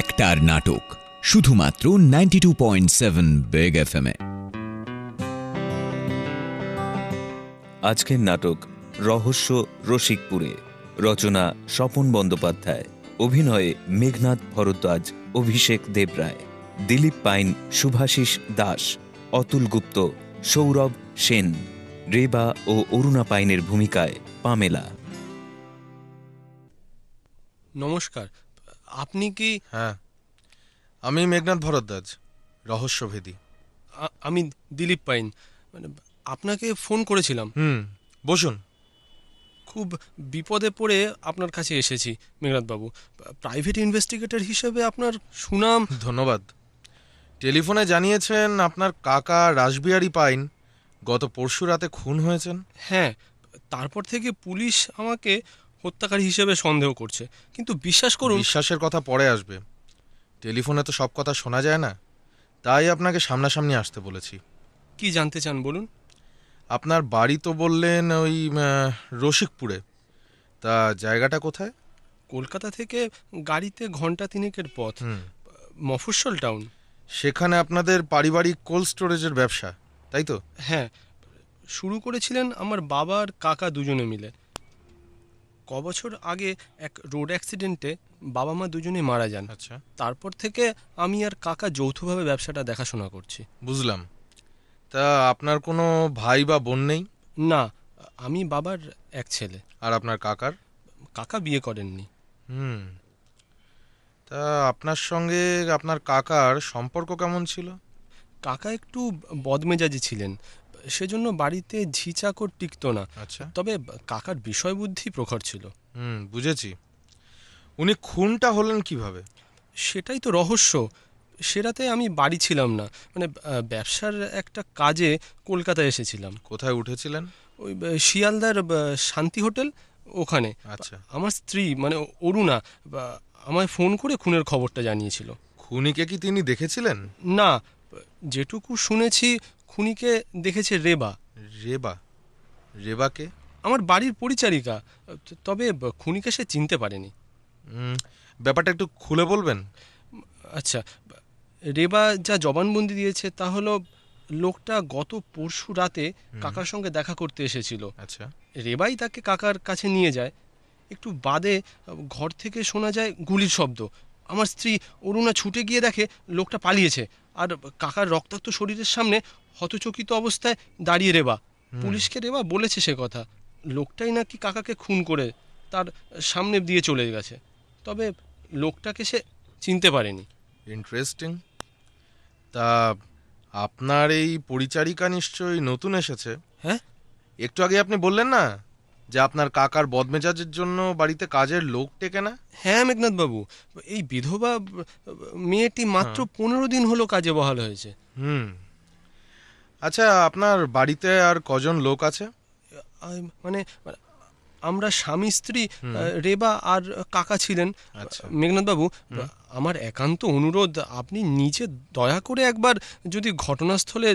একটার নাটক শুধুমাত্র ninety two point seven big F M এ আজকের নাটক রহস্য রসিকপুরে রচনা স্বপন বন্দ্যোপাধ্যায় অভিনয়ে মেঘনাথ ভরদ্বাজ অভিষেক দেবরায় দিলীপ পাইন শুভাশিস দাস অতুল গুপ্ত সৌরভ সেন রেবা ও অরুণা পাইনের ভূমিকায় পামেলা নমস্কার আপনি কি হ্যাঁ আমি মেঘনাথ ভরদ্বাজ রহস্যভেদী আমি দিলীপ পাইন মানে আপনাকে ফোন করেছিলাম হুম বসুন খুব বিপদে পড়ে আপনার কাছে এসেছি বাবু প্রাইভেট ইনভেস্টিগেটর হিসেবে আপনার সুনাম ধন্যবাদ টেলিফোনে জানিয়েছেন আপনার কাকা রাসবিহারী পাইন গত পরশু রাতে খুন হয়েছেন হ্যাঁ তারপর থেকে পুলিশ আমাকে হত্যাকারী হিসেবে সন্দেহ করছে কিন্তু বিশ্বাস করুন বিশ্বাসের কথা পরে আসবে টেলিফোনে তো সব কথা শোনা যায় না তাই আপনাকে সামনাসামনি আসতে বলেছি কি জানতে চান বলুন আপনার বাড়ি তো বললেন ওই রসিকপুরে তা জায়গাটা কোথায় কলকাতা থেকে গাড়িতে ঘন্টা তিনেকের পথ মফস্বল টাউন সেখানে আপনাদের পারিবারিক কোল্ড স্টোরেজের ব্যবসা তাই তো হ্যাঁ শুরু করেছিলেন আমার বাবার কাকা দুজনে মিলে কবছর আগে এক রোড অ্যাক্সিডেন্টে বাবা মা দুজনেই মারা যান আচ্ছা তারপর থেকে আমি আর কাকা যৌথভাবে ব্যবসাটা দেখাশোনা করছি বুঝলাম তা আপনার কোনো ভাই বা বোন নেই না আমি বাবার এক ছেলে আর আপনার কাকার কাকা বিয়ে করেননি হুম তা আপনার সঙ্গে আপনার কাকার সম্পর্ক কেমন ছিল কাকা একটু বদমেজাজি ছিলেন সেজন্য বাড়িতে ঝি টিকত টিকতো না আচ্ছা তবে কাকার বিষয় বুদ্ধি প্রখর ছিল হুম বুঝেছি উনি খুনটা হলেন কিভাবে সেটাই তো রহস্য সেরাতে আমি বাড়ি ছিলাম না মানে ব্যবসার একটা কাজে কলকাতায় এসেছিলাম কোথায় উঠেছিলেন ওই শিয়ালদার শান্তি হোটেল ওখানে আচ্ছা আমার স্ত্রী মানে অরুণা আমায় ফোন করে খুনের খবরটা জানিয়েছিল খুনিকে কি তিনি দেখেছিলেন না যেটুকু শুনেছি খুনিকে দেখেছে রেবা রেবা রেবাকে আমার বাড়ির পরিচারিকা তবে খুনিকে সে চিনতে পারেনি ব্যাপারটা একটু খুলে বলবেন আচ্ছা রেবা যা জবানবন্দি দিয়েছে তা হলো লোকটা গত পরশু রাতে কাকার সঙ্গে দেখা করতে এসেছিল আচ্ছা রেবাই তাকে কাকার কাছে নিয়ে যায় একটু বাদে ঘর থেকে শোনা যায় গুলির শব্দ আমার স্ত্রী অরুণা ছুটে গিয়ে দেখে লোকটা পালিয়েছে আর কাকার রক্তাক্ত শরীরের সামনে হতচকিত অবস্থায় দাঁড়িয়ে রেবা পুলিশকে রেবা বলেছে সে কথা লোকটাই নাকি কাকাকে খুন করে তার সামনে দিয়ে চলে গেছে তবে লোকটাকে সে চিনতে পারেনি ইন্টারেস্টিং তা আপনার এই পরিচারিকা নিশ্চয়ই নতুন এসেছে হ্যাঁ একটু আগে আপনি বললেন না যে আপনার কাকার বদমেজাজের জন্য বাড়িতে কাজের লোক টেকে না হ্যাঁ মেঘনাথ বাবু এই বিধবা মেয়েটি মাত্র হ্যাঁ। পনেরো দিন হলো কাজে বহাল হয়েছে হুম আচ্ছা আপনার বাড়িতে আর কজন লোক আছে মানে আমরা স্বামী স্ত্রী রেবা আর কাকা ছিলেন আচ্ছা। মেঘনাথ বাবু আমার একান্ত অনুরোধ আপনি নিজে দয়া করে একবার যদি ঘটনাস্থলে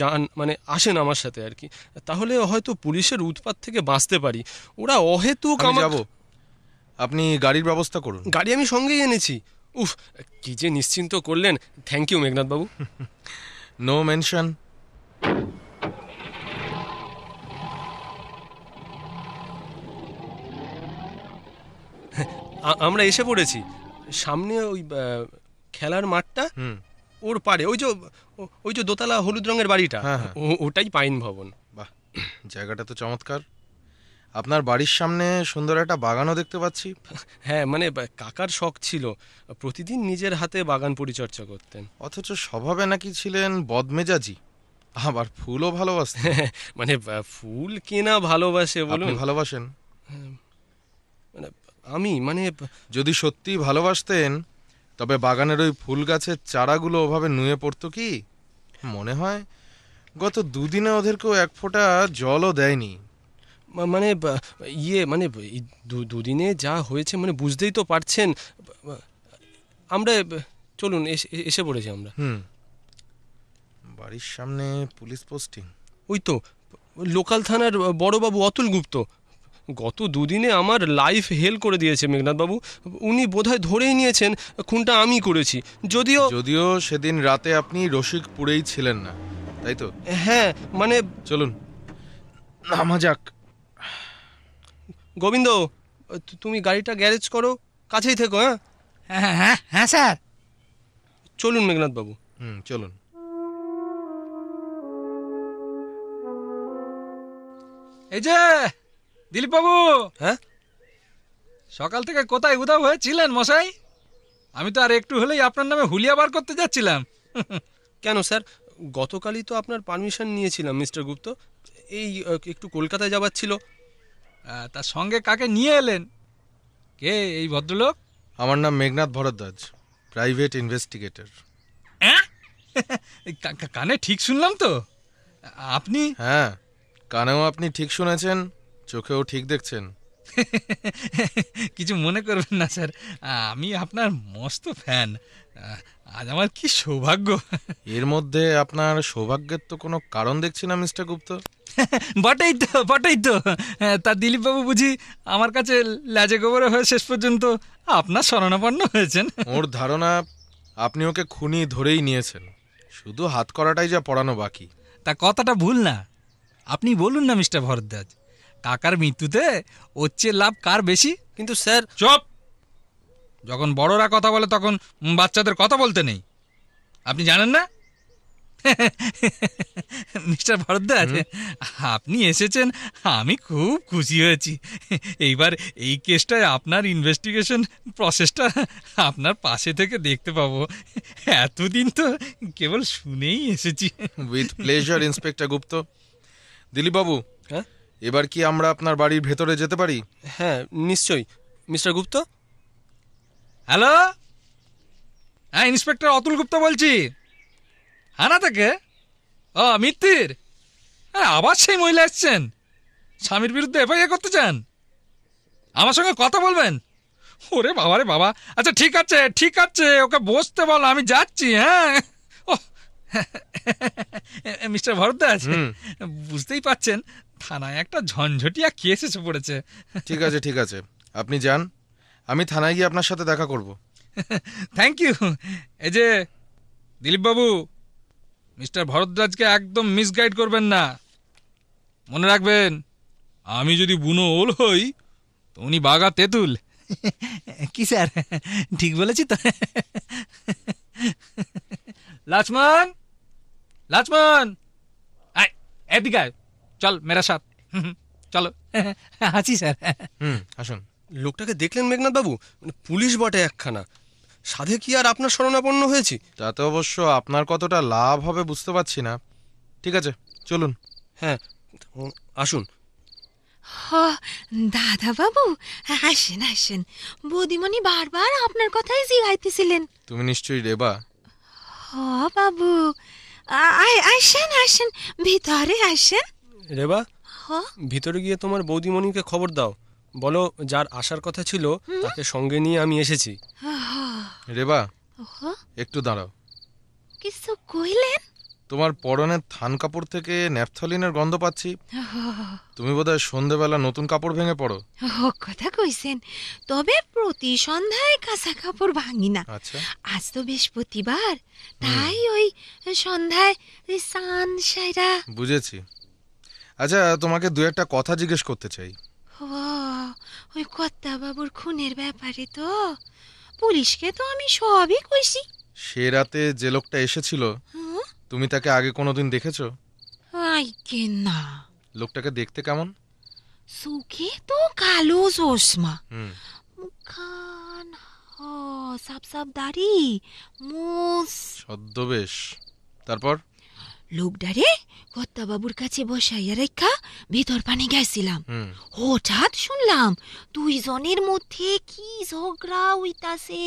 যান মানে আসেন আমার সাথে আর কি তাহলে হয়তো পুলিশের উৎপাত থেকে বাঁচতে পারি ওরা অহেতুক যাব আপনি গাড়ির ব্যবস্থা করুন গাড়ি আমি সঙ্গেই এনেছি উফ কি যে নিশ্চিন্ত করলেন থ্যাংক ইউ মেঘনাথবাবু নো মেনশন আমরা এসে পড়েছি সামনে ওই খেলার মাঠটা ওর পারে ওই যে ওই যে দোতলা হলুদ রঙের বাড়িটা হ্যাঁ, হ্যাঁ। ওটাই পাইন ভবন বাহ জায়গাটা তো চমৎকার আপনার বাড়ির সামনে সুন্দর একটা বাগানও দেখতে পাচ্ছি হ্যাঁ মানে কাকার শখ ছিল প্রতিদিন নিজের হাতে বাগান পরিচর্যা করতেন অথচ স্বভাবে নাকি ছিলেন বদমেজাজি আবার ফুলও হ্যাঁ, হ্যাঁ মানে ফুল কেনা ভালোবাসে বলুন ভালোবাসেন মানে আমি মানে যদি সত্যি ভালোবাসতেন তবে বাগানের ওই ফুল গাছের চারাগুলো ওভাবে নুয়ে পড়তো কি মনে হয় গত দুদিনে ওদেরকেও এক ফোঁটা জলও দেয়নি মানে ইয়ে মানে দুদিনে যা হয়েছে মানে বুঝতেই তো পারছেন আমরা চলুন এসে পড়েছি আমরা হুম বাড়ির সামনে পুলিশ পোস্টিং ওই তো লোকাল থানার বড়বাবু অতুল গুপ্ত গত দুদিনে আমার লাইফ হেল করে দিয়েছে মেঘনাথবাবু উনি বোধহয় ধরেই নিয়েছেন খুনটা আমি করেছি যদিও যদিও সেদিন রাতে আপনি রসিক পুরেই ছিলেন না তাই তো হ্যাঁ মানে চলুন নামা যাক গোবিন্দ তুমি গাড়িটা গ্যারেজ করো কাছেই থেকো হ্যাঁ হ্যাঁ হ্যাঁ হ্যাঁ স্যার চলুন মেঘনাথবাবু হুম চলুন এই যে দিলীপ বাবু হ্যাঁ সকাল থেকে কোথায় উধাও হয়েছিলেন মশাই আমি তো আর একটু হলেই আপনার নামে হুলিয়া বার করতে যাচ্ছিলাম কেন স্যার গতকালই তো আপনার পারমিশন নিয়েছিলাম মিস্টার গুপ্ত এই একটু কলকাতায় যাবার ছিল তার সঙ্গে কাকে নিয়ে এলেন কে এই ভদ্রলোক আমার নাম মেঘনাথ ভরদ্বাজ প্রাইভেট ইনভেস্টিগেটর কানে ঠিক শুনলাম তো আপনি হ্যাঁ কানেও আপনি ঠিক শুনেছেন চোখেও ঠিক দেখছেন কিছু মনে করবেন না স্যার আমি আপনার মস্ত ফ্যান আজ আমার কি সৌভাগ্য এর মধ্যে আপনার সৌভাগ্যের তো কোনো কারণ দেখছি না মিস্টার গুপ্ত বটেই তো বটেই তো তা দিলীপবাবু বুঝি আমার কাছে লাজে গোবরে হয়ে শেষ পর্যন্ত আপনার শরণাপন্ন হয়েছেন ওর ধারণা আপনি ওকে খুনি ধরেই নিয়েছেন শুধু হাত করাটাই যা পড়ানো বাকি তা কথাটা ভুল না আপনি বলুন না মিস্টার ভরদ্বাজ কাকার মৃত্যুতে ওর চেয়ে লাভ কার বেশি কিন্তু স্যার চপ যখন বড়রা কথা বলে তখন বাচ্চাদের কথা বলতে নেই আপনি জানেন না মিস্টার ভরদ্দার আপনি এসেছেন আমি খুব খুশি হয়েছি এইবার এই কেসটায় আপনার ইনভেস্টিগেশন প্রসেসটা আপনার পাশে থেকে দেখতে পাবো এতদিন তো কেবল শুনেই এসেছি উইথ প্লেজার ইন্সপেক্টর গুপ্ত দিলীপবাবু হ্যাঁ এবার কি আমরা আপনার বাড়ির ভেতরে যেতে পারি হ্যাঁ নিশ্চয়ই মিস্টার গুপ্ত হ্যালো হ্যাঁ ইন্সপেক্টর অতুল গুপ্ত বলছি হানা থেকে ও মিত্তির হ্যাঁ আবার সেই মহিলা এসছেন স্বামীর বিরুদ্ধে এফআইআর করতে চান আমার সঙ্গে কথা বলবেন ওরে বাবা রে বাবা আচ্ছা ঠিক আছে ঠিক আছে ওকে বসতে বল আমি যাচ্ছি হ্যাঁ ও মিস্টার ভরদাস বুঝতেই পাচ্ছেন থানায় একটা ঝঞ্ঝটিয়া কেস এসে পড়েছে ঠিক আছে ঠিক আছে আপনি যান আমি থানায় গিয়ে আপনার সাথে দেখা করব থ্যাংক ইউ এই যে দিলীপবাবু মিস্টার ভরদ্রাজকে একদম মিসগাইড করবেন না মনে রাখবেন আমি যদি বুনো ওল হই তো উনি বাগা তেঁতুল কি স্যার ঠিক বলেছি তো লাচমান লাচমান এদিকে চল মেরা সাথ চলো আছি স্যার হুম আসুন লোকটাকে দেখলেন মেঘনাথ বাবু মানে পুলিশ বটে একখানা সাধে কি আর আপনার শরণাপন্ন হয়েছি তাতে অবশ্য আপনার কতটা লাভ হবে বুঝতে পারছি না ঠিক আছে চলুন হ্যাঁ আসুন দাদা বাবু আসেন আসেন বদিমণি বারবার আপনার কথাই জিগাইতেছিলেন তুমি নিশ্চয়ই রেবা হ বাবু আসেন আসেন ভিতরে আসেন রেবা হ্যাঁ? ভিতরে গিয়ে তোমার বৌদিমণিকে খবর দাও বলো যার আসার কথা ছিল তাকে সঙ্গে নিয়ে আমি এসেছি হ্যাঁ। রেবা একটু দাঁড়াও কিছু কইলেন তোমার পরনের থান কাপড় থেকে ন্যাপথলিনের গন্ধ পাচ্ছি হ্যাঁ। তুমি বোধহয় সন্ধেবেলা নতুন কাপড় ভেঙে পড়ো কথা কইছেন তবে প্রতি সন্ধ্যায় কাঁচা কাপড় ভাঙি না আচ্ছা। আজ তো বৃহস্পতিবার তাই ওই সন্ধ্যায় সান সাইরা বুঝেছি আচ্ছা তোমাকে দু একটা কথা জিজ্ঞেস করতে চাই ওই কর্তা বাবুর খুনের ব্যাপারে তো পুলিশকে তো আমি সবই কইছি সে রাতে যে লোকটা এসেছিল তুমি তাকে আগে কোনোদিন দেখেছো আই কে না লোকটাকে দেখতে কেমন সুখে তো কালো চশমা মুখান সাপ সাপ দাড়ি মোস সদ্যবেশ তারপর লোকডারে বাবুর কাছে বসাইয়া রেখা ভেতর পানি গেছিলাম হঠাৎ শুনলাম দুই জনের মধ্যে কি ঝগড়া হইতাছে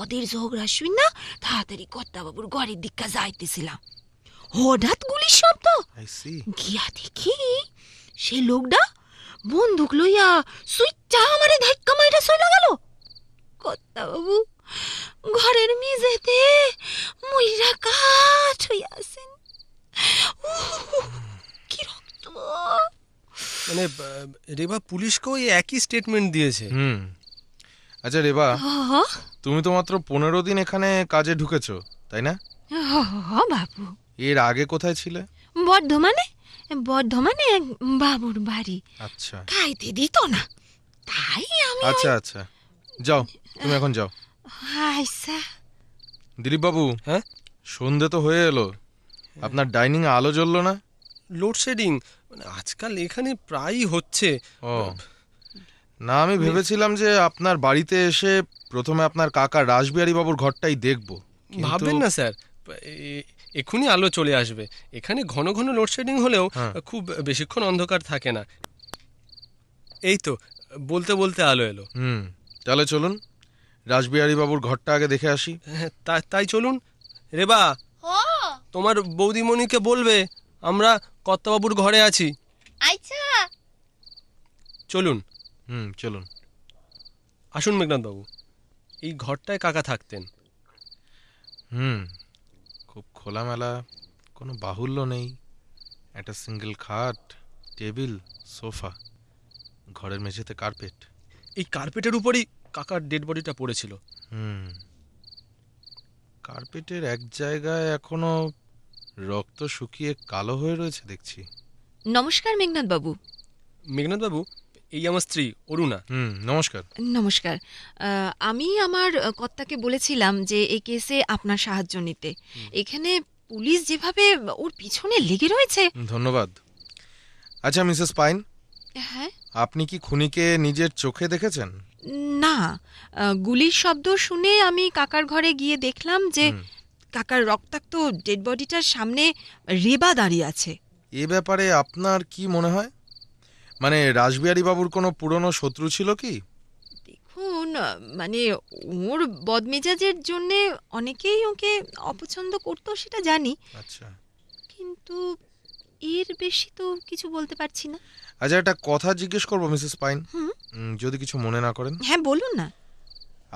ওদের ঝগড়া শুন না তাড়াতাড়ি বাবুর ঘরের দিকটা যাইতেছিলাম হঠাৎ গুলির শব্দ গিয়া দেখি সে লোকটা বন্দুক লইয়া সুইচা আমারে ধাক্কা মাইটা সইলা গেল বাবু ঘরের মেঝেতে মইরা কাঠ হইয়াছেন কি রক্ত মানে রেবা পুলিশকেও এই একই স্টেটমেন্ট দিয়েছে হুম আচ্ছা রেবা তুমি তো মাত্র পনেরো দিন এখানে কাজে ঢুকেছো তাই না বাবু এর আগে কোথায় ছিলে বর্ধমানে বর্ধমানে বাবুর বাড়ি আচ্ছা খাইতে দিত না তাই আমি আচ্ছা আচ্ছা যাও তুমি এখন যাও আচ্ছা দিলীপ বাবু হ্যাঁ সন্ধে তো হয়ে এলো আপনার ডাইনিং আলো জ্বলল না লোডশেডিং মানে আজকাল এখানে প্রায়ই হচ্ছে ও না আমি ভেবেছিলাম যে আপনার বাড়িতে এসে প্রথমে আপনার কাকা রাসবিহারী বাবুর ঘরটাই দেখব ভাববেন না স্যার এক্ষুনি আলো চলে আসবে এখানে ঘন ঘন লোডশেডিং হলেও হ্যাঁ। খুব বেশিক্ষণ অন্ধকার থাকে না এই তো বলতে বলতে আলো এলো হুম তাহলে চলুন রাসবিহারী বাবুর ঘরটা আগে দেখে আসি হ্যাঁ তাই চলুন রেবা তোমার বৌদিমণিকে বলবে আমরা কর্তাবাবুর ঘরে আছি আচ্ছা চলুন হুম চলুন আসুন মেঘনাথবাবু এই ঘরটায় কাকা থাকতেন হুম খুব খোলামেলা কোনো বাহুল্য নেই একটা সিঙ্গেল খাট টেবিল সোফা ঘরের মেঝেতে কার্পেট এই কার্পেটের উপরেই কাকার ডেড বডিটা পড়েছিল হুম কার্পেটের এক জায়গায় এখনো রক্ত শুকিয়ে কালো হয়ে রয়েছে দেখছি নমস্কার মেঘনাথ বাবু মেঘনাথ বাবু এই আমার স্ত্রী অরুণা হুম নমস্কার নমস্কার আমি আমার কর্তাকে বলেছিলাম যে এই কেসে আপনার সাহায্য নিতে এখানে পুলিশ যেভাবে ওর পিছনে লেগে রয়েছে ধন্যবাদ আচ্ছা মিসেস পাইন হ্যাঁ আপনি কি খুনিকে নিজের চোখে দেখেছেন না গুলির শব্দ শুনে আমি কাকার ঘরে গিয়ে দেখলাম যে কাকার রক্তাক্ত ডেড বডিটার সামনে রেবা দাঁড়িয়ে আছে এ ব্যাপারে আপনার কি মনে হয় মানে রাজবিহারী বাবুর কোনো পুরনো শত্রু ছিল কি দেখুন মানে ওর বদমেজাজের জন্য অনেকেই ওকে অপছন্দ করতো সেটা জানি আচ্ছা কিন্তু এর বেশি তো কিছু বলতে পারছি না আচ্ছা একটা কথা জিজ্ঞেস করবো মিসেস পাইন যদি কিছু মনে না করেন হ্যাঁ বলুন না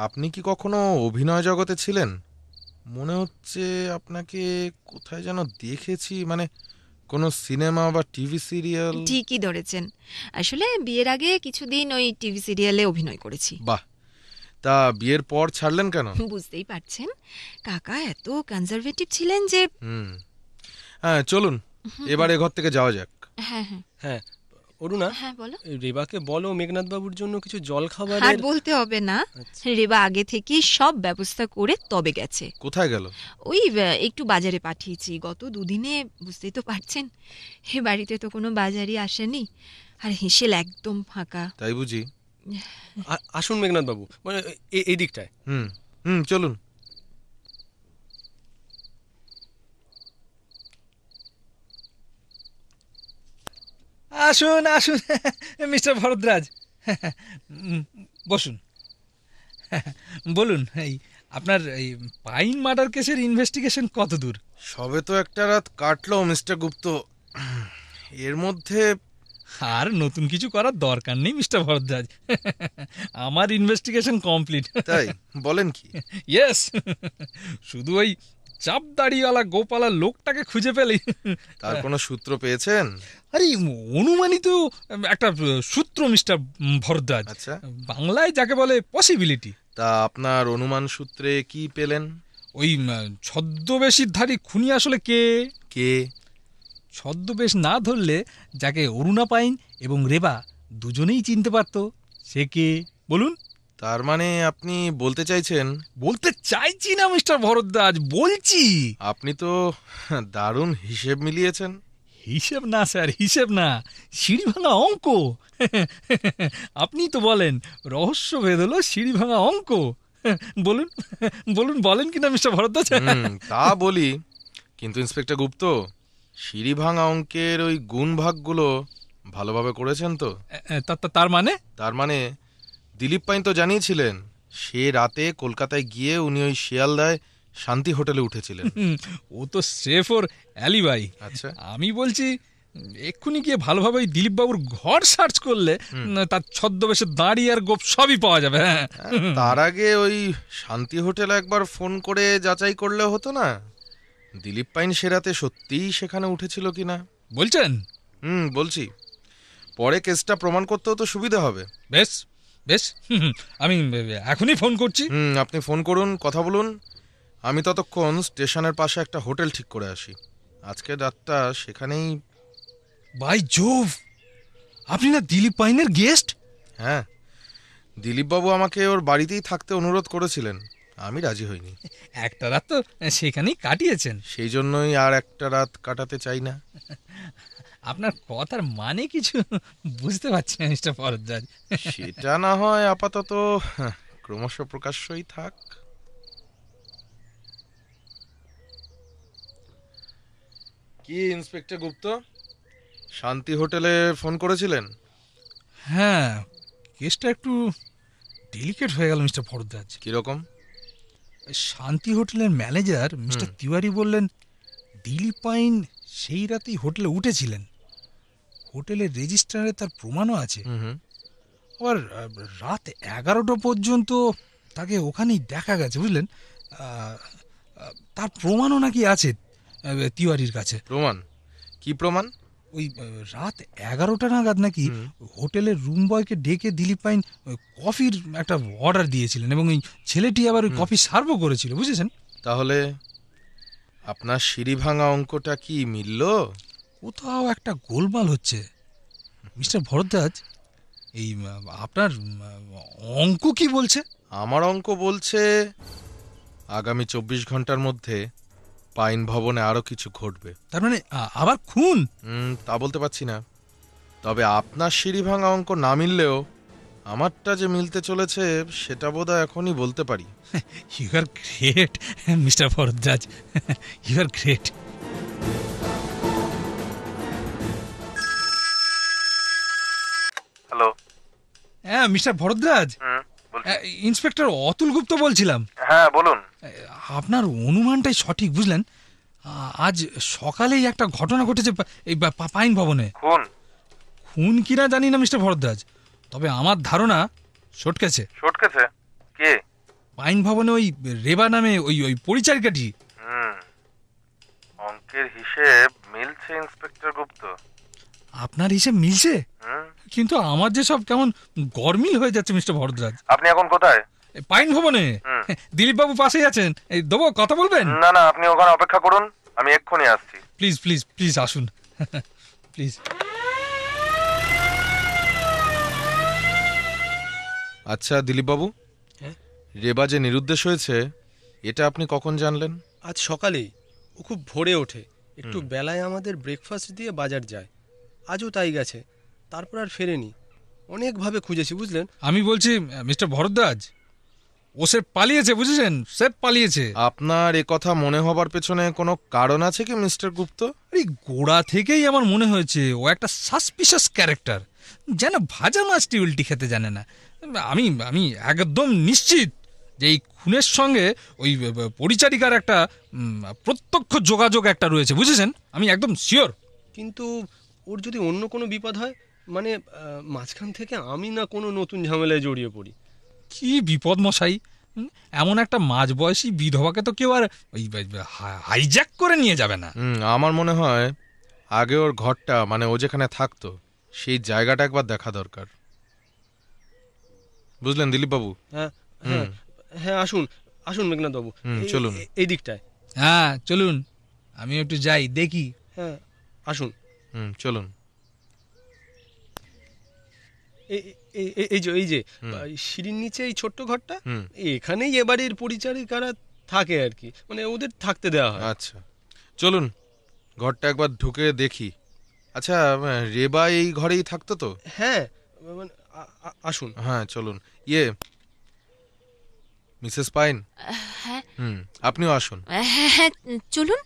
আপনি কি কখনো অভিনয় জগতে ছিলেন মনে হচ্ছে আপনাকে কোথায় যেন দেখেছি মানে কোনো সিনেমা বা টিভি সিরিয়াল ঠিকই ধরেছেন আসলে বিয়ের আগে কিছুদিন ওই টিভি সিরিয়ালে অভিনয় করেছি বাহ তা বিয়ের পর ছাড়লেন কেন বুঝতেই পারছেন কাকা এত কনজারভেটিভ ছিলেন যে হ্যাঁ চলুন এবারে ঘর থেকে যাওয়া যাক হ্যাঁ হ্যাঁ, হ্যাঁ অরুণা হ্যাঁ বলো রেবাকে বলো মেঘনাথ বাবুর জন্য কিছু জল খাবার আর বলতে হবে না আচ্ছা। রেবা আগে থেকেই সব ব্যবস্থা করে তবে গেছে কোথায় গেল ওই একটু বাজারে পাঠিয়েছি গত দুদিনে বুঝতেই তো পারছেন এ বাড়িতে তো কোনো বাজারই আসেনি আর হেসেল একদম ফাঁকা তাই বুঝি আসুন মেঘনাথ বাবু মানে এই দিকটায় হুম হুম চলুন আসুন আসুন মিস্টার ভরদ্রাজ বসুন বলুন এই আপনার এই পাইন মার্ডার কেসের ইনভেস্টিগেশন কত দূর সবে তো একটা রাত কাটলো মিস্টার গুপ্ত এর মধ্যে আর নতুন কিছু করার দরকার নেই মিস্টার ভরদ্রাজ আমার ইনভেস্টিগেশন কমপ্লিট তাই বলেন কি ইয়েস শুধু ওই চাপ দাড়িওয়ালা গোপালা লোকটাকে খুঁজে পেলি তার কোনো সূত্র পেয়েছেন আরে অনুমানিত একটা সূত্র মিস্টার ভরদ্বাজ আচ্ছা। বাংলায় যাকে বলে পসিবিলিটি তা আপনার অনুমান সূত্রে কি পেলেন ওই ছদ্মবেশীর ধারী খুনি আসলে কে কে ছদ্মবেশ না ধরলে যাকে অরুণা পাইন এবং রেবা দুজনেই চিনতে পারত সে কে বলুন তার মানে আপনি বলতে চাইছেন বলতে চাইছি না মিস্টার ভরদ্বাজ বলছি আপনি তো দারুণ হিসেব মিলিয়েছেন হিসেব না স্যার হিসেব না সিঁড়ি ভাঙা অঙ্ক আপনি তো বলেন রহস্য ভেদ হলো সিঁড়ি ভাঙা অঙ্ক বলুন বলুন বলেন কিনা মিস্টার ভরদ্বাজ তা বলি কিন্তু ইন্সপেক্টর গুপ্ত সিঁড়ি ভাঙা অঙ্কের ওই গুণ ভাগগুলো ভালোভাবে করেছেন তো তার মানে তার মানে দিলীপ পাইন তো জানিয়েছিলেন সে রাতে কলকাতায় গিয়ে উনি ওই শিয়ালদায় শান্তি হোটেলে উঠেছিলেন ও তো সেফ ওর অ্যালিবাই আচ্ছা আমি বলছি এক্ষুনি গিয়ে ভালোভাবে ওই দিলীপবাবুর ঘর সার্চ করলে তার ছদ্মবেশে দাঁড়িয়ে আর গোপ সবই পাওয়া যাবে হ্যাঁ।, হ্যাঁ তার আগে ওই শান্তি হোটেল একবার ফোন করে যাচাই করলে হতো না দিলীপ পাইন সে রাতে সত্যিই সেখানে উঠেছিল কি না বলছেন হুম বলছি পরে কেসটা প্রমাণ করতেও তো সুবিধা হবে বেশ বেশ আমি এখনই ফোন করছি আপনি ফোন করুন কথা বলুন আমি ততক্ষণ স্টেশনের পাশে একটা হোটেল ঠিক করে আসি আজকে রাতটা সেখানেই বাই জোভ আপনি না দিলীপ পাইনের গেস্ট হ্যাঁ দিলীপবাবু আমাকে ওর বাড়িতেই থাকতে অনুরোধ করেছিলেন আমি রাজি হইনি একটা রাত তো সেখানেই কাটিয়েছেন সেই জন্যই আর একটা রাত কাটাতে চাই না আপনার কথার মানে কিছু বুঝতে পারছি না মিস্টার পরদ্দাজ সেটা না হয় আপাতত ক্রমশ প্রকাশ্যই থাক কি ইন্সপেক্টর গুপ্ত শান্তি হোটেলে ফোন করেছিলেন হ্যাঁ কেসটা একটু ডেলিকেট হয়ে গেল মিস্টার ভরদ্বাজ কীরকম শান্তি হোটেলের ম্যানেজার মিস্টার তিওয়ারি বললেন দিলীপাইন পাইন সেই রাতেই হোটেলে উঠেছিলেন হোটেলের রেজিস্ট্রারে তার প্রমাণও আছে আবার রাত এগারোটা পর্যন্ত তাকে ওখানেই দেখা গেছে বুঝলেন তার প্রমাণও নাকি আছে তিওয়ারির কাছে প্রমাণ কি প্রমাণ ওই রাত এগারোটা নাগাদ নাকি হোটেলের রুম বয়কে ডেকে দিলীপ পাইন কফির একটা অর্ডার দিয়েছিলেন এবং ওই ছেলেটি আবার ওই কফি সার্ভও করেছিল বুঝেছেন তাহলে আপনার সিঁড়ি ভাঙা অঙ্কটা কি মিলল কোথাও একটা গোলমাল হচ্ছে মিস্টার ভরদ্বাজ এই আপনার অঙ্ক কি বলছে আমার অঙ্ক বলছে আগামী চব্বিশ ঘন্টার মধ্যে পাইন ভবনে আরও কিছু ঘটবে তার মানে আবার খুন তা বলতে পারছি না তবে আপনার সিঁড়ি ভাঙা অঙ্ক না মিললেও আমারটা যে মিলতে চলেছে সেটা বোধহয় এখনই বলতে পারি you are great mister Bharadwaj you are great হ্যাঁ মিস্টার ভরদ্রাজ হ্যাঁ, ইন্সপেক্টর অতুল গুপ্ত বলছিলাম হ্যাঁ বলুন আপনার অনুমানটাই সঠিক বুঝলেন আজ সকালেই একটা ঘটনা ঘটেছে এই পাইন ভবনে খুন খুন কিনা জানি না মিস্টার ভরদ্রাজ তবে আমার ধারণা সটকেছে সটকেছে কে পাইন ভবনে ওই রেবা নামে ওই ওই পরিচারিকাটি অঙ্কের হিসেব মিলছে ইন্সপেক্টর গুপ্ত আপনার হিসেব মিলছে হুম কিন্তু আমার যে সব কেমন গরমিল হয়ে যাচ্ছে মিস্টার ভরদ্রাজ আপনি এখন কোথায় পাইন ভবনে দিলীপ বাবু পাশেই আছেন এই দেবো কথা বলবেন না না আপনি ওখানে অপেক্ষা করুন আমি এক্ষুনি আসছি প্লিজ প্লিজ প্লিজ আসুন প্লিজ আচ্ছা দিলীপবাবু হ্যাঁ? রেবা যে নিরুদ্দেশ হয়েছে এটা আপনি কখন জানলেন আজ সকালেই ও খুব ভোরে ওঠে একটু বেলায় আমাদের ব্রেকফাস্ট দিয়ে বাজার যায় আজও তাই গেছে তারপর আর ফেরেনি অনেকভাবে খুঁজেছি বুঝলেন আমি বলছি মিস্টার ভরদ্বাজ ও সে পালিয়েছে বুঝেছেন সে পালিয়েছে আপনার এ কথা মনে হবার পেছনে কোনো কারণ আছে কি মিস্টার গুপ্ত আরে গোড়া থেকেই আমার মনে হয়েছে ও একটা সাসপিশাস ক্যারেক্টার যেন ভাজা মাছটি উল্টি খেতে জানে না আমি আমি একদম নিশ্চিত যে এই খুনের সঙ্গে ওই পরিচারিকার একটা প্রত্যক্ষ যোগাযোগ একটা রয়েছে বুঝেছেন আমি একদম শিওর কিন্তু ওর যদি অন্য কোনো বিপদ হয় মানে মাঝখান থেকে আমি না কোনো নতুন ঝামেলায় জড়িয়ে পড়ি কি বিপদ মশাই এমন একটা মাঝ বয়সী বিধবাকে তো কেউ আর ওই হাইজ্যাক করে নিয়ে যাবে না আমার মনে হয় আগে ওর ঘরটা মানে ও যেখানে থাকতো সেই জায়গাটা একবার দেখা দরকার বুঝলেন দিলীপবাবু হ্যাঁ হ্যাঁ, হ্যাঁ আসুন আসুন মেঘনাথবাবু চলুন এই দিকটায় হ্যাঁ চলুন আমি একটু যাই দেখি হ্যাঁ আসুন হুম চলুন এই যে এই যে সিঁড়ির নিচে এই ছোট্ট ঘরটা এখানেই এবারের পরিচারিকারা থাকে আর কি মানে ওদের থাকতে দেওয়া হয় আচ্ছা চলুন ঘরটা একবার ঢুকে দেখি আচ্ছা রেবা এই ঘরেই থাকতো তো হ্যাঁ মানে আসুন হ্যাঁ চলুন ইয়ে মিসেস পাইন হ্যাঁ হুম আপনিও আসুন হ্যাঁ হ্যাঁ চলুন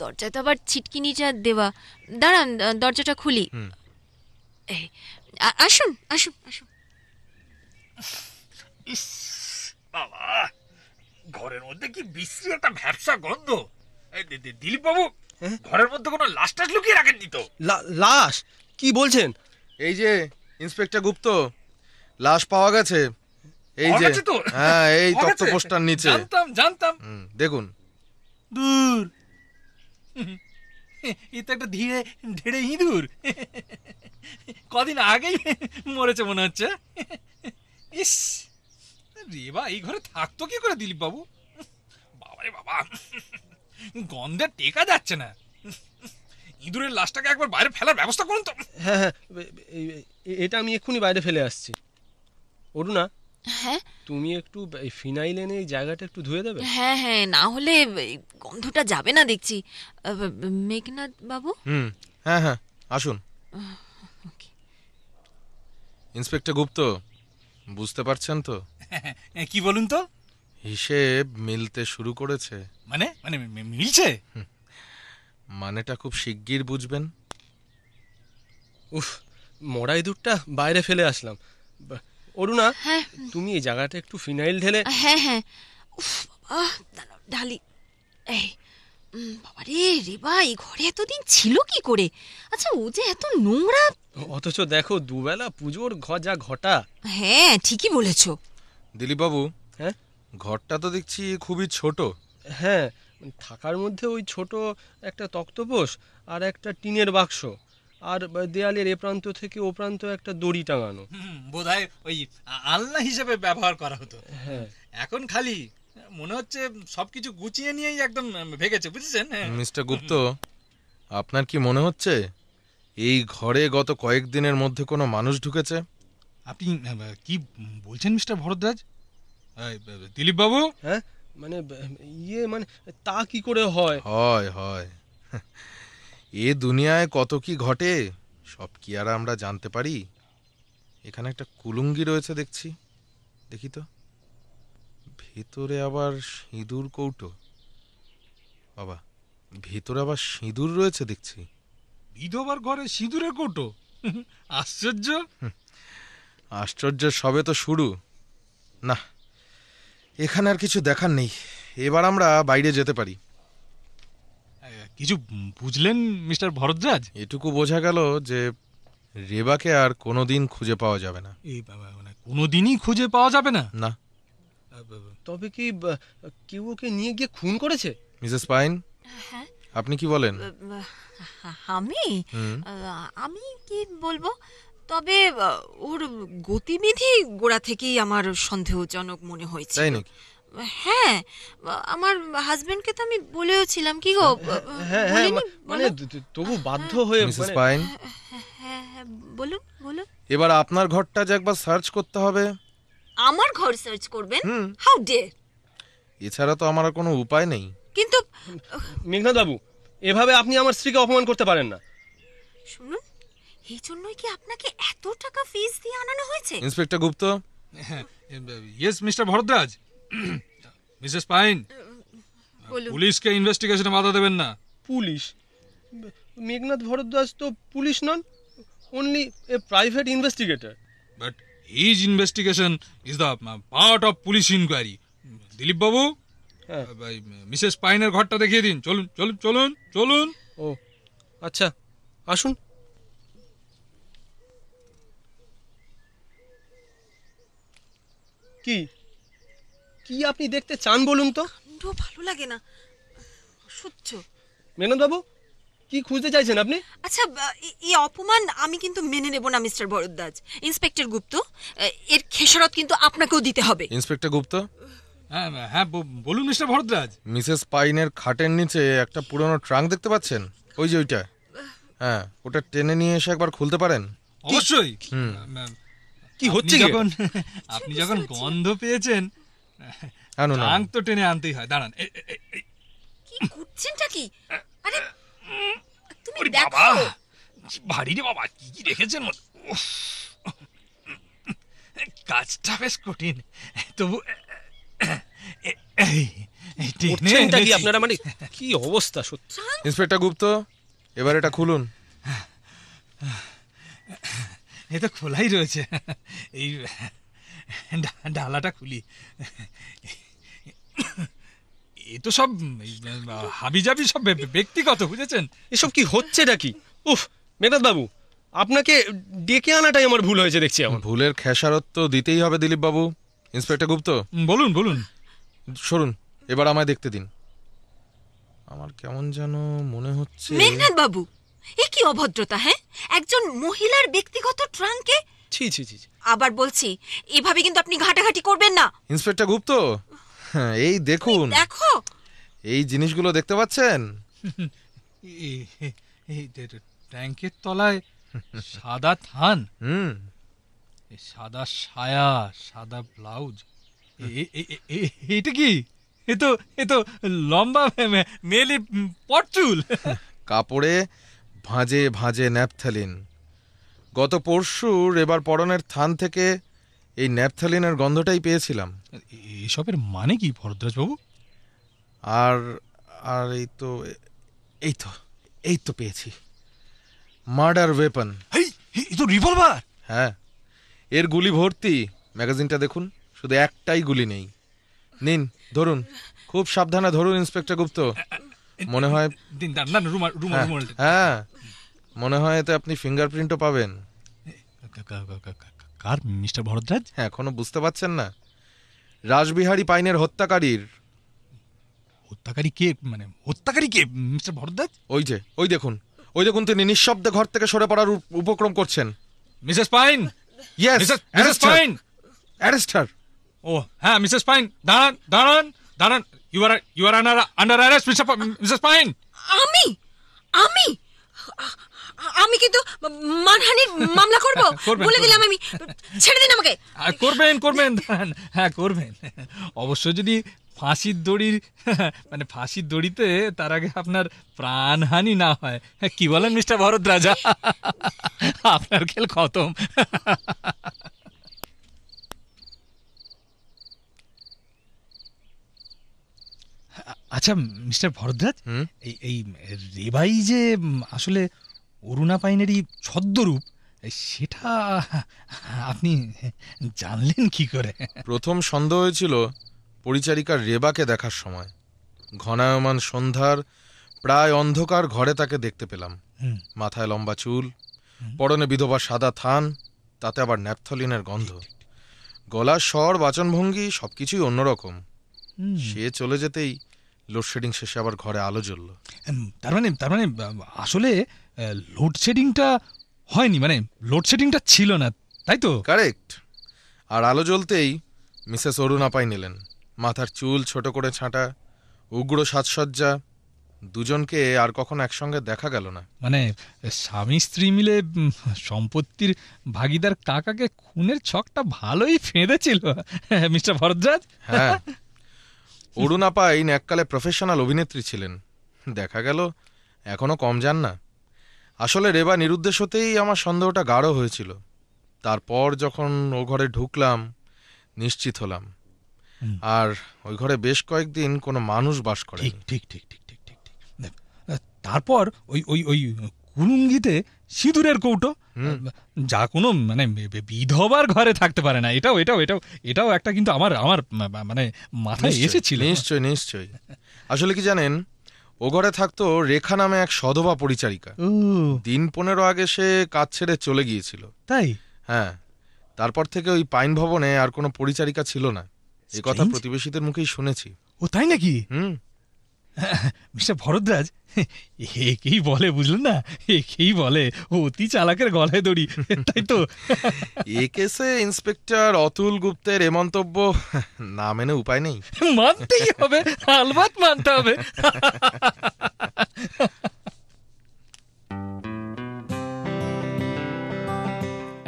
দরজায় তো আবার ছিটকিনিটা দেওয়া দাঁড়ান দরজাটা খুলি আসুন আসুন আসুন ইস বাবা ঘরের মধ্যে কি বিশ্রী একটা ভ্যাপসা গন্ধ দিলীপ বাবু হ্যাঁ? ঘরের মধ্যে কোনো লাশ টাশ লুকিয়ে রাখেন দিত লাশ কি বলছেন এই যে ইন্সপেক্টর গুপ্ত লাশ পাওয়া গেছে এই যে হ্যাঁ এই পোস্টার নিচে জানতাম জানতাম দেখুন দূর এটা একটা ধীরে ধীরে ইঁদুর কদিন আগেই মরেছে মনে হচ্ছে ইস রেবা এই ঘরে থাকতো কি করে দিলীপ বাবু বাবারে বাবা গন্ধে টেকা যাচ্ছে না ইঁদুরের লাশটাকে একবার বাইরে ফেলার ব্যবস্থা করুন তো হ্যাঁ হ্যাঁ এটা আমি এক্ষুনি বাইরে ফেলে আসছি অরুণা হ্যাঁ তুমি একটু ফিনাইল এনে এই জায়গাটা একটু ধুয়ে দেবে হ্যাঁ হ্যাঁ না হলে গন্ধটা যাবে না দেখছি মেঘনাথ বাবু হুম হ্যাঁ হ্যাঁ আসুন ইন্সপেক্টর গুপ্ত বুঝতে পারছেন তো কি বলুন তো হিসেব মিলতে শুরু করেছে মানে মানে মিলছে মানেটা খুব শিগগির বুঝবেন উফ মরা দুধটা বাইরে ফেলে আসলাম অরুণা হ্যাঁ। তুমি এই জায়গাটা একটু ফিনাইল ঢেলে হ্যাঁ হ্যাঁ উফ বাবা ঢালি এই বাবা রে রে ঘরে এতদিন ছিল কি করে আচ্ছা ও যে এত নোংরা অথচ দেখো দুবেলা পুজোর যা ঘটা হ্যাঁ ঠিকই বলেছ দিলীপবাবু হ্যাঁ ঘরটা তো দেখছি খুবই ছোট হ্যাঁ থাকার মধ্যে ওই ছোট একটা তক্তপোষ আর একটা টিনের বাক্স আর দেয়ালের এ প্রান্ত থেকে ও প্রান্ত একটা দড়ি টাঙানো বোধহয় ওই আলনা হিসেবে ব্যবহার করা হতো হ্যাঁ এখন খালি মনে হচ্ছে সবকিছু গুছিয়ে নিয়েই একদম ভেগেছে বুঝেছেন হ্যাঁ। মিস্টার গুপ্ত আপনার কি মনে হচ্ছে এই ঘরে গত কয়েকদিনের মধ্যে কোনো মানুষ ঢুকেছে আপনি কি বলছেন মিস্টার ভরদ্রাজ দিলীপ বাবু হ্যাঁ মানে ইয়ে মানে তা কি করে হয় হয় হয় এ দুনিয়ায় কত কি ঘটে সব কি আর আমরা জানতে পারি এখানে একটা কুলুঙ্গি রয়েছে দেখছি দেখি তো ভেতরে আবার সিঁদুর কৌটো বাবা ভেতরে আবার সিঁদুর রয়েছে দেখছি বিধবার ঘরে সিঁদুরের কোটো আশ্চর্য আশ্চর্য সবে তো শুরু না এখানে আর কিছু দেখার নেই এবার আমরা বাইরে যেতে পারি কিছু বুঝলেন মিস্টার ভরদ্রাজ এটুকু বোঝা গেল যে রেবাকে আর কোনোদিন খুঁজে পাওয়া যাবে না এই বাবা মানে কোনোদিনই খুঁজে পাওয়া যাবে না না তবে কি কেউ ওকে নিয়ে গিয়ে খুন করেছে মিসেস পাইন হ্যাঁ আপনি কি বলেন আমি আমি কি বলবো তবে ওর গতিবিধি গোড়া থেকেই আমার সন্দেহজনক মনে হয়েছে তাই নাকি হ্যাঁ আমার হাজবেন্ডকে তো আমি বলেওছিলাম কি গো হ্যাঁ, হ্যাঁ, হ্যাঁ, মানে, মানে তবু বাধ্য হয়ে মিসেস মানে- পাইন বলুন বলুন এবার আপনার ঘরটা যে একবার সার্চ করতে হবে আমার ঘর সার্চ করবেন হাউ ডে এছাড়া তো আমার আর কোনো উপায় নেই কিন্তু মেঘনা বাবু এভাবে আপনি আমার স্ত্রীকে অপমান করতে পারেন না শুনুন এই জন্যই কি আপনাকে এত টাকা ফিস দিয়ে আনানো হয়েছে inspector Gupta yes mister Bharadwaj Mrs Pyne পুলিশকে ইনভেস্টিগেশনে বাধা দেবেন না পুলিশ মেঘনাথ ভরদ্বাজ তো পুলিশ নন only a private investigator but his investigation is the part of police inquiry Dilip বাবু হ্যাঁ। ভাই মিসেস পাইনের ঘরটা দেখিয়ে দিন চলুন চলুন চলুন চলুন ও আচ্ছা আসুন কি কি আপনি দেখতে চান বলুন তো ভালো লাগে না সহ্য মেনন বাবু কি খুঁজতে চাইছেন আপনি আচ্ছা এই অপমান আমি কিন্তু মেনে নেব না মিস্টার ভরদ্বাজ ইন্সপেক্টর গুপ্ত এর খেসারত কিন্তু আপনাকেও দিতে হবে ইন্সপেক্টর গুপ্ত হ্যাঁ হ্যাঁ, হ্যাঁ বলুন মিস্টার ভরদ্রাজ মিসেস পাইনের খাটের নিচে একটা পুরনো ট্রাঙ্ক দেখতে পাচ্ছেন ওই যে ওইটা হ্যাঁ ওটা টেনে নিয়ে এসে একবার খুলতে পারেন অবশ্যই কি হচ্ছে যখন আপনি যখন গন্ধ পেয়েছেন হ্যাঁ, ট্রাঙ্ক তো টেনে আনতেই হয় দাঁড়ান কি করছেনটা কি আরে তুমি দেখো ভারী রে বাবা কি কি রেখেছেন কাজটা বেশ কঠিন তবু উঠছেন আপনারা মানে কি অবস্থা সত্যি ইন্সপেক্টর গুপ্ত এবার এটা খুলুন এ তো খোলাই রয়েছে এই ডালাটা খুলি এ তো সব হাবি হাবিজাবি সব ব্যক্তিগত বুঝেছেন এসব কি হচ্ছে নাকি উফ মেঘনাথ বাবু আপনাকে ডেকে আনাটাই আমার ভুল হয়েছে দেখছি আমার ভুলের খেসারত তো দিতেই হবে দিলীপ বাবু ইন্সপেক্টর গুপ্ত বলুন বলুন শুনুন এবার আমায় দেখতে দিন আমার কেমন যেন মনে হচ্ছে মেঘনাথ বাবু এ কি অভদ্রতা হ্যাঁ একজন মহিলার ব্যক্তিগত ট্রাঙ্কে ছি ছি ছি আবার বলছি এভাবে কিন্তু আপনি ঘাটাঘাটি করবেন না ইন্সপেক্টর গুপ্ত এই দেখুন দেখো এই জিনিসগুলো দেখতে পাচ্ছেন এই ট্যাঙ্কের তলায় সাদা থান হুম সাদা সায়া সাদা ব্লাউজ এটা কি এ তো এ তো লম্বা মেলি পটচুল কাপড়ে ভাঁজে ভাঁজে ন্যাপথালিন গত পরশু এবার পরনের থান থেকে এই ন্যাপথালিনের গন্ধটাই পেয়েছিলাম এসবের মানে কি বাবু আর আর এই তো এই তো এই তো পেয়েছি মার্ডার ওয়েপন এই তো রিভলভার হ্যাঁ এর গুলি ভর্তি ম্যাগাজিনটা দেখুন শুধু একটাই গুলি নেই নিন ধরুন খুব সাবধানে ধরুন ইন্সপেক্টর গুপ্ত মনে হয় হ্যাঁ, হ্যাঁ মনে হয় এতে আপনি ফিঙ্গারপ্রিন্টও পাবেন কার মিস্টার ভরদ্রাজ হ্যাঁ এখনো বুঝতে পারছেন না রাসবিহারী পাইনের হত্যাকারীর হত্যাকারী কে মানে হত্যাকারী কে মিস্টার ভরদ্রাজ ওই যে ওই দেখুন ওই দেখুন তিনি নিঃশব্দে ঘর থেকে সরে পড়ার উপক্রম করছেন Mrs Pyne yes Mrs Mrs Pyne arrest ও হ্যাঁ মিসেস পাইন দাঁড়ান দাঁড়ান দাঁড়ান you are you are under under arrest Mrs Mrs Pyne আমি আমি আমি কিন্তু মানহানির মামলা করব হ্যাঁ, বলে দিলাম আমি ছেড়ে দিন আমাকে হ্যাঁ, করবেন করবেন হ্যাঁ করবেন অবশ্য যদি ফাঁসির দড়ির মানে ফাঁসির দড়িতে তার আগে আপনার প্রাণহানি না হয় হ্যাঁ, কি বলেন মিস্টার ভরত রাজা আপনার খেল খতম আচ্ছা মিস্টার ভরদ্রাজ এই রেবাই যে আসলে অরুণা পাইনেরই ছদ্মরূপ সেটা আপনি জানলেন কি করে প্রথম সন্দেহ হয়েছিল পরিচারিকার রেবাকে দেখার সময় ঘনায়মান সন্ধ্যার প্রায় অন্ধকার ঘরে তাকে দেখতে পেলাম মাথায় লম্বা চুল পরনে বিধবা সাদা থান তাতে আবার ন্যাপথলিনের গন্ধ গলার স্বর বাচনভঙ্গি সবকিছুই অন্যরকম সে চলে যেতেই লোডশেডিং শেষে আবার ঘরে আলো জ্বলল তার মানে তার মানে আসলে লোডশেডিংটা হয়নি মানে লোডশেডিংটা ছিল না তাই তো কারেক্ট আর আলো জ্বলতেই মিসেস অরুণাপাই নিলেন মাথার চুল ছোট করে ছাঁটা উগ্র সাজসজ্জা দুজনকে আর কখন একসঙ্গে দেখা গেল না মানে স্বামী স্ত্রী মিলে সম্পত্তির ভাগিদার কাকাকে খুনের ছকটা ভালোই ফেঁদেছিল মিস্টার ভরদ্রাজ হ্যাঁ অরুণাপা এই এককালে প্রফেশনাল অভিনেত্রী ছিলেন দেখা গেল এখনও কম যান না আসলে রেবা নিরুদ্দেশ হতেই আমার সন্দেহটা গাঢ় হয়েছিল তারপর যখন ও ঘরে ঢুকলাম নিশ্চিত হলাম আর ওই ঘরে বেশ কয়েকদিন কোনো মানুষ বাস করে ঠিক ঠিক ঠিক ঠিক ঠিক ঠিক ঠিক তারপর ওই ওই ওই কুলুঙ্গিতে সিঁদুরের কৌটো যা কোনো মানে বিধবার ঘরে থাকতে পারে না এটাও এটাও এটাও এটাও একটা কিন্তু আমার আমার মানে মাথায় এসেছিল নিশ্চয়ই নিশ্চয়ই আসলে কি জানেন ও ঘরে থাকতো রেখা নামে এক সধবা পরিচারিকা দিন পনেরো আগে সে কাজ ছেড়ে চলে গিয়েছিল তাই হ্যাঁ তারপর থেকে ওই পাইন ভবনে আর কোনো পরিচারিকা ছিল না এই কথা প্রতিবেশীদের মুখেই শুনেছি ও তাই নাকি হুম মিস্টার ভরদ্রাজ একেই বলে বুঝলেন না একেই বলে অতি চালাকের গলায় দড়ি তাই তো এ কেসে ইন্সপেক্টর অতুল গুপ্তের এ মন্তব্য না মেনে উপায় নেই মানতেই হবে আলবাত মানতে হবে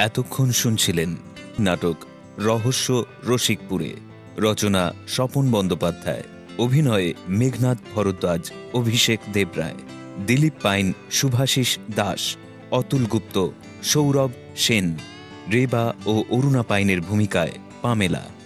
এতক্ষণ শুনছিলেন নাটক রহস্য রসিকপুরে রচনা স্বপন বন্দ্যোপাধ্যায় অভিনয়ে মেঘনাথ ভরদ্বাজ অভিষেক দেবরায় দিলীপ পাইন শুভাশিস দাস অতুল গুপ্ত সৌরভ সেন রেবা ও অরুণা পাইনের ভূমিকায় পামেলা